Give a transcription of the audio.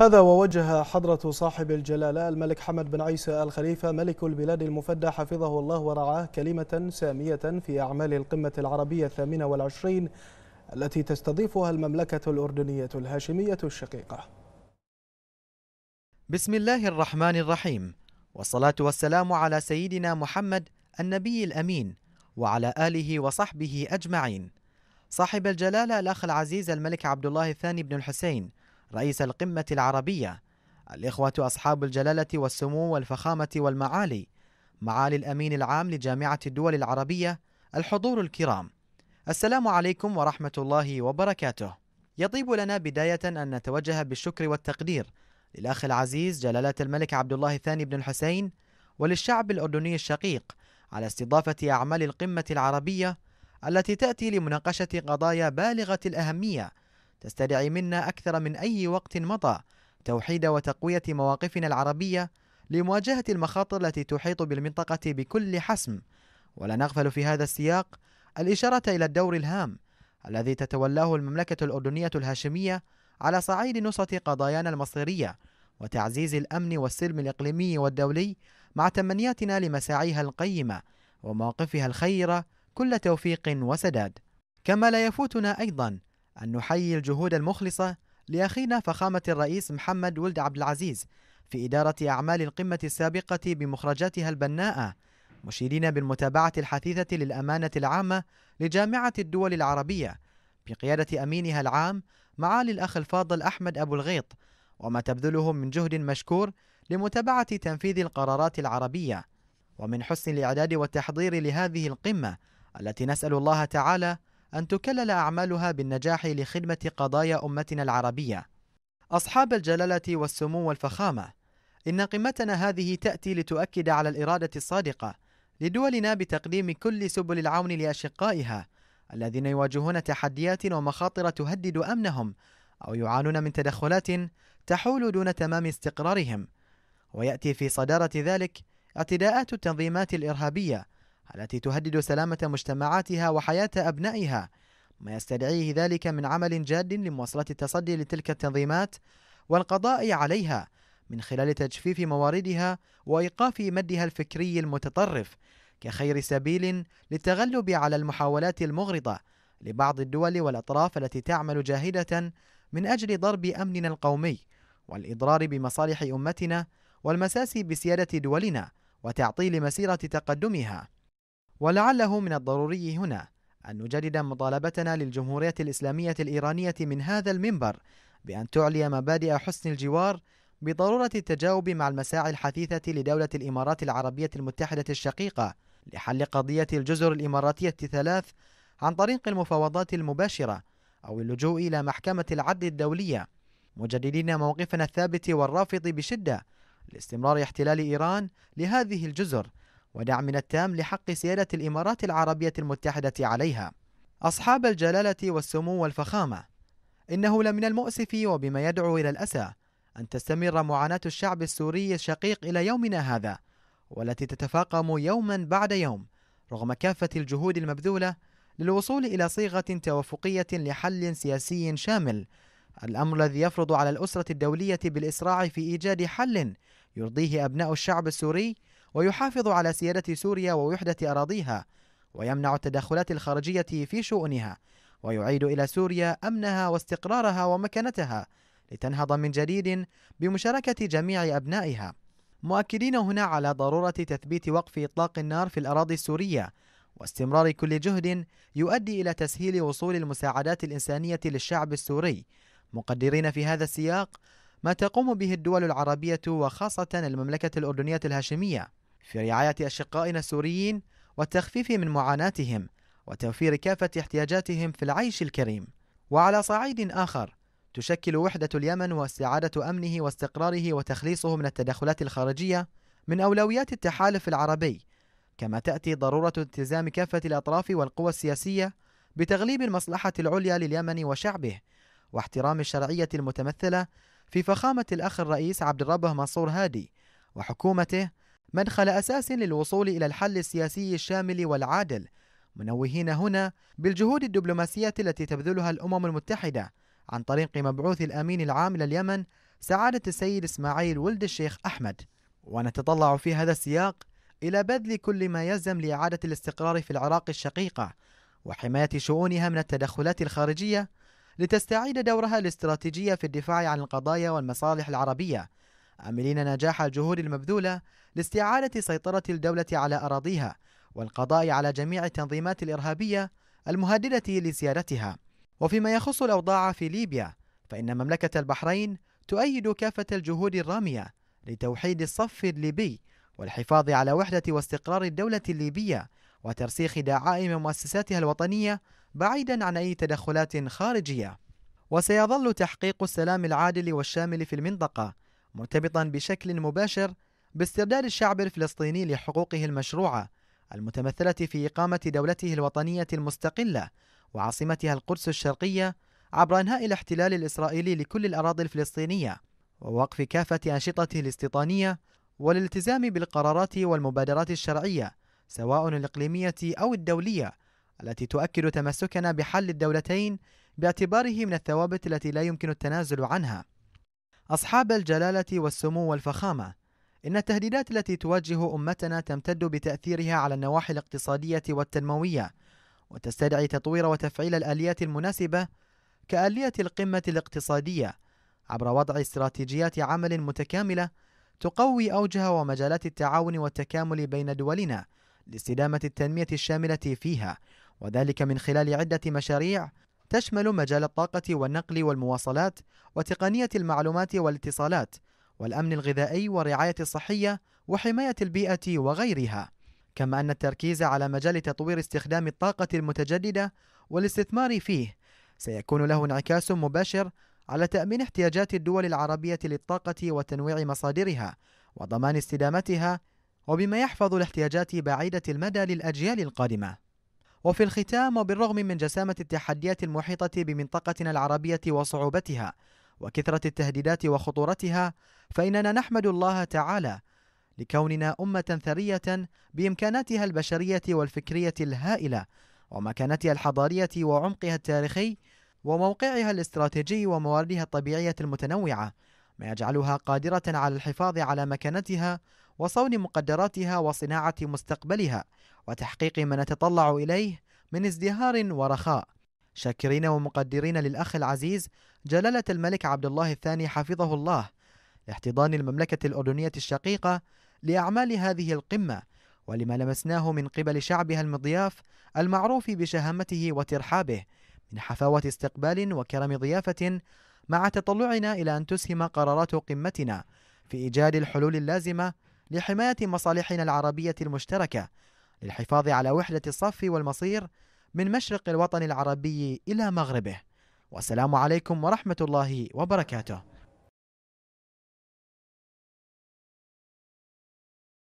هذا ووجه حضرة صاحب الجلالة الملك حمد بن عيسى الخليفة ملك البلاد المفدى حفظه الله ورعاه كلمة سامية في أعمال القمة العربية الثامنة والعشرين التي تستضيفها المملكة الأردنية الهاشمية الشقيقة بسم الله الرحمن الرحيم والصلاة والسلام على سيدنا محمد النبي الأمين وعلى آله وصحبه أجمعين صاحب الجلالة الأخ العزيز الملك عبد الله الثاني بن الحسين رئيس القمة العربية الإخوة أصحاب الجلالة والسمو والفخامة والمعالي معالي الأمين العام لجامعة الدول العربية الحضور الكرام السلام عليكم ورحمة الله وبركاته يطيب لنا بداية أن نتوجه بالشكر والتقدير للأخ العزيز جلالة الملك عبد الله الثاني بن الحسين وللشعب الأردني الشقيق على استضافة أعمال القمة العربية التي تأتي لمناقشة قضايا بالغة الأهمية تستدعي منا أكثر من أي وقت مضى توحيد وتقوية مواقفنا العربية لمواجهة المخاطر التي تحيط بالمنطقة بكل حسم ولا نغفل في هذا السياق الإشارة إلى الدور الهام الذي تتولاه المملكة الأردنية الهاشمية على صعيد نصرة قضايانا المصيرية وتعزيز الأمن والسلم الإقليمي والدولي مع تمنياتنا لمساعيها القيمة ومواقفها الخيرة كل توفيق وسداد كما لا يفوتنا أيضا أن نحيي الجهود المخلصة لأخينا فخامة الرئيس محمد ولد عبد العزيز في إدارة أعمال القمة السابقة بمخرجاتها البناءة مشيدين بالمتابعة الحثيثة للأمانة العامة لجامعة الدول العربية بقيادة أمينها العام معالي الأخ الفاضل أحمد أبو الغيط وما تبذله من جهد مشكور لمتابعة تنفيذ القرارات العربية ومن حسن الإعداد والتحضير لهذه القمة التي نسأل الله تعالى أن تكلل أعمالها بالنجاح لخدمة قضايا أمتنا العربية أصحاب الجلالة والسمو والفخامة إن قمتنا هذه تأتي لتؤكد على الإرادة الصادقة لدولنا بتقديم كل سبل العون لأشقائها الذين يواجهون تحديات ومخاطر تهدد أمنهم أو يعانون من تدخلات تحول دون تمام استقرارهم ويأتي في صدارة ذلك اعتداءات التنظيمات الإرهابية التي تهدد سلامة مجتمعاتها وحياة أبنائها ما يستدعيه ذلك من عمل جاد لمواصلة التصدي لتلك التنظيمات والقضاء عليها من خلال تجفيف مواردها وإيقاف مدها الفكري المتطرف كخير سبيل للتغلب على المحاولات المغرضة لبعض الدول والأطراف التي تعمل جاهدة من أجل ضرب أمننا القومي والإضرار بمصالح أمتنا والمساس بسيادة دولنا وتعطيل مسيرة تقدمها ولعله من الضروري هنا أن نجدد مطالبتنا للجمهورية الإسلامية الإيرانية من هذا المنبر بأن تعلي مبادئ حسن الجوار بضرورة التجاوب مع المساعي الحثيثة لدولة الإمارات العربية المتحدة الشقيقة لحل قضية الجزر الإماراتية الثلاث عن طريق المفاوضات المباشرة أو اللجوء إلى محكمة العدل الدولية مجددين موقفنا الثابت والرافض بشدة لاستمرار احتلال إيران لهذه الجزر ودعمنا التام لحق سيادة الإمارات العربية المتحدة عليها أصحاب الجلالة والسمو والفخامة إنه لمن المؤسف وبما يدعو إلى الأسى أن تستمر معاناة الشعب السوري الشقيق إلى يومنا هذا والتي تتفاقم يوما بعد يوم رغم كافة الجهود المبذولة للوصول إلى صيغة توافقية لحل سياسي شامل الأمر الذي يفرض على الأسرة الدولية بالإسراع في إيجاد حل يرضيه أبناء الشعب السوري ويحافظ على سيادة سوريا ووحدة أراضيها ويمنع التدخلات الخارجية في شؤونها ويعيد إلى سوريا أمنها واستقرارها ومكانتها لتنهض من جديد بمشاركة جميع أبنائها مؤكدين هنا على ضرورة تثبيت وقف إطلاق النار في الأراضي السورية واستمرار كل جهد يؤدي إلى تسهيل وصول المساعدات الإنسانية للشعب السوري مقدرين في هذا السياق ما تقوم به الدول العربية وخاصة المملكة الأردنية الهاشمية في رعاية أشقائنا السوريين والتخفيف من معاناتهم وتوفير كافة احتياجاتهم في العيش الكريم. وعلى صعيد آخر تشكل وحدة اليمن واستعادة أمنه واستقراره وتخليصه من التدخلات الخارجية من أولويات التحالف العربي كما تأتي ضرورة التزام كافة الأطراف والقوى السياسية بتغليب المصلحة العليا لليمن وشعبه واحترام الشرعية المتمثلة في فخامة الأخ الرئيس عبد الربه منصور هادي وحكومته مدخل أساس للوصول إلى الحل السياسي الشامل والعادل منوهين هنا بالجهود الدبلوماسية التي تبذلها الأمم المتحدة عن طريق مبعوث الأمين العام لليمن سعادة السيد إسماعيل ولد الشيخ أحمد ونتطلع في هذا السياق إلى بذل كل ما يلزم لإعادة الاستقرار في العراق الشقيقة وحماية شؤونها من التدخلات الخارجية لتستعيد دورها الاستراتيجية في الدفاع عن القضايا والمصالح العربية عاملين نجاح الجهود المبذولة لاستعادة سيطرة الدولة على أراضيها والقضاء على جميع التنظيمات الإرهابية المهددة لسيادتها وفيما يخص الأوضاع في ليبيا فإن مملكة البحرين تؤيد كافة الجهود الرامية لتوحيد الصف الليبي والحفاظ على وحدة واستقرار الدولة الليبية وترسيخ دعائم مؤسساتها الوطنية بعيدا عن أي تدخلات خارجية وسيظل تحقيق السلام العادل والشامل في المنطقة مرتبطا بشكل مباشر باسترداد الشعب الفلسطيني لحقوقه المشروعه المتمثله في اقامه دولته الوطنيه المستقله وعاصمتها القدس الشرقيه عبر انهاء الاحتلال الاسرائيلي لكل الاراضي الفلسطينيه ووقف كافه انشطته الاستيطانيه والالتزام بالقرارات والمبادرات الشرعيه سواء الاقليميه او الدوليه التي تؤكد تمسكنا بحل الدولتين باعتباره من الثوابت التي لا يمكن التنازل عنها أصحاب الجلالة والسمو والفخامة إن التهديدات التي توجه أمتنا تمتد بتأثيرها على النواحي الاقتصادية والتنموية وتستدعي تطوير وتفعيل الآليات المناسبة كآلية القمة الاقتصادية عبر وضع استراتيجيات عمل متكاملة تقوي أوجه ومجالات التعاون والتكامل بين دولنا لاستدامة التنمية الشاملة فيها وذلك من خلال عدة مشاريع تشمل مجال الطاقة والنقل والمواصلات وتقنية المعلومات والاتصالات والأمن الغذائي والرعاية الصحية وحماية البيئة وغيرها كما أن التركيز على مجال تطوير استخدام الطاقة المتجددة والاستثمار فيه سيكون له انعكاس مباشر على تأمين احتياجات الدول العربية للطاقة وتنويع مصادرها وضمان استدامتها وبما يحفظ الاحتياجات بعيدة المدى للأجيال القادمة وفي الختام وبالرغم من جسامة التحديات المحيطة بمنطقتنا العربية وصعوبتها وكثرة التهديدات وخطورتها فإننا نحمد الله تعالى لكوننا أمة ثرية بإمكاناتها البشرية والفكرية الهائلة ومكانتها الحضارية وعمقها التاريخي وموقعها الاستراتيجي ومواردها الطبيعية المتنوعة ما يجعلها قادرة على الحفاظ على مكانتها وصون مقدراتها وصناعة مستقبلها وتحقيق ما نتطلع إليه من ازدهار ورخاء شاكرين ومقدرين للأخ العزيز جلالة الملك عبد الله الثاني حفظه الله لاحتضان المملكة الأردنية الشقيقة لأعمال هذه القمة ولما لمسناه من قبل شعبها المضياف المعروف بشهامته وترحابه من حفاوة استقبال وكرم ضيافة مع تطلعنا إلى أن تسهم قرارات قمتنا في إيجاد الحلول اللازمة لحماية مصالحنا العربية المشتركة للحفاظ على وحدة الصف والمصير من مشرق الوطن العربي إلى مغربه والسلام عليكم ورحمة الله وبركاته